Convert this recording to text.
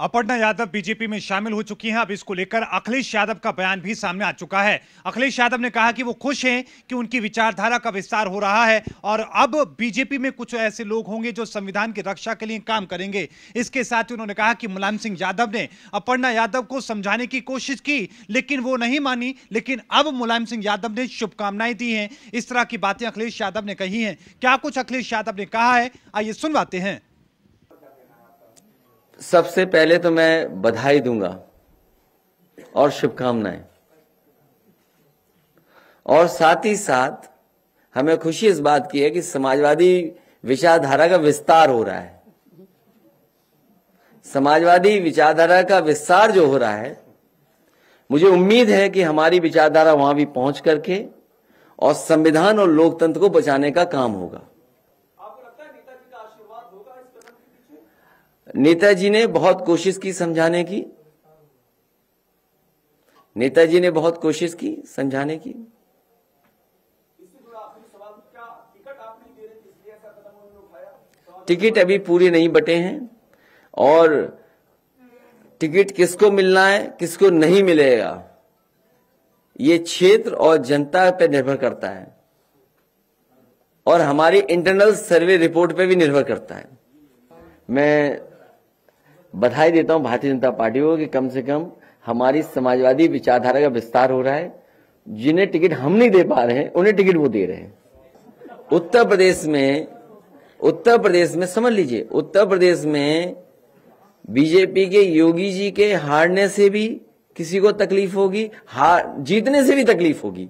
Aparna Yadav BJP में शामिल हो चुकी हैं अब इसको लेकर अखिलेश यादव का बयान भी सामने आ चुका है अखिलेश यादव ने कहा कि वो खुश हैं कि उनकी विचारधारा का विस्तार हो रहा है और अब बीजेपी में कुछ ऐसे लोग होंगे जो संविधान की रक्षा के लिए काम करेंगे इसके साथ ही उन्होंने कहा कि मुलायम सिंह यादव ने अपर्णा यादव को समझाने की कोशिश की लेकिन वो नहीं मानी लेकिन अब मुलायम सिंह यादव ने शुभकामनाएं दी हैं इस तरह की बातें अखिलेश यादव ने कही हैं क्या कुछ अखिलेश यादव ने कहा है आइए सुनवाते हैं सबसे पहले तो मैं बधाई दूंगा और शुभकामनाएं और साथ ही साथ हमें खुशी इस बात की है कि समाजवादी विचारधारा का विस्तार हो रहा है समाजवादी विचारधारा का विस्तार जो हो रहा है मुझे उम्मीद है कि हमारी विचारधारा वहां भी पहुंच करके और संविधान और लोकतंत्र को बचाने का काम होगा नेताजी ने बहुत कोशिश की समझाने की नेताजी ने बहुत कोशिश की समझाने की टिकट अभी पूरी नहीं बटे हैं और टिकट किसको मिलना है किसको नहीं मिलेगा ये क्षेत्र और जनता पर निर्भर करता है और हमारी इंटरनल सर्वे रिपोर्ट पे भी निर्भर करता है मैं बधाई देता हूं भारतीय जनता पार्टी को कि कम से कम हमारी समाजवादी विचारधारा का विस्तार हो रहा है जिन्हें टिकट हम नहीं दे पा रहे हैं उन्हें टिकट वो दे रहे हैं उत्तर प्रदेश में उत्तर प्रदेश में समझ लीजिए उत्तर प्रदेश में बीजेपी के योगी जी के हारने से भी किसी को तकलीफ होगी हार जीतने से भी तकलीफ होगी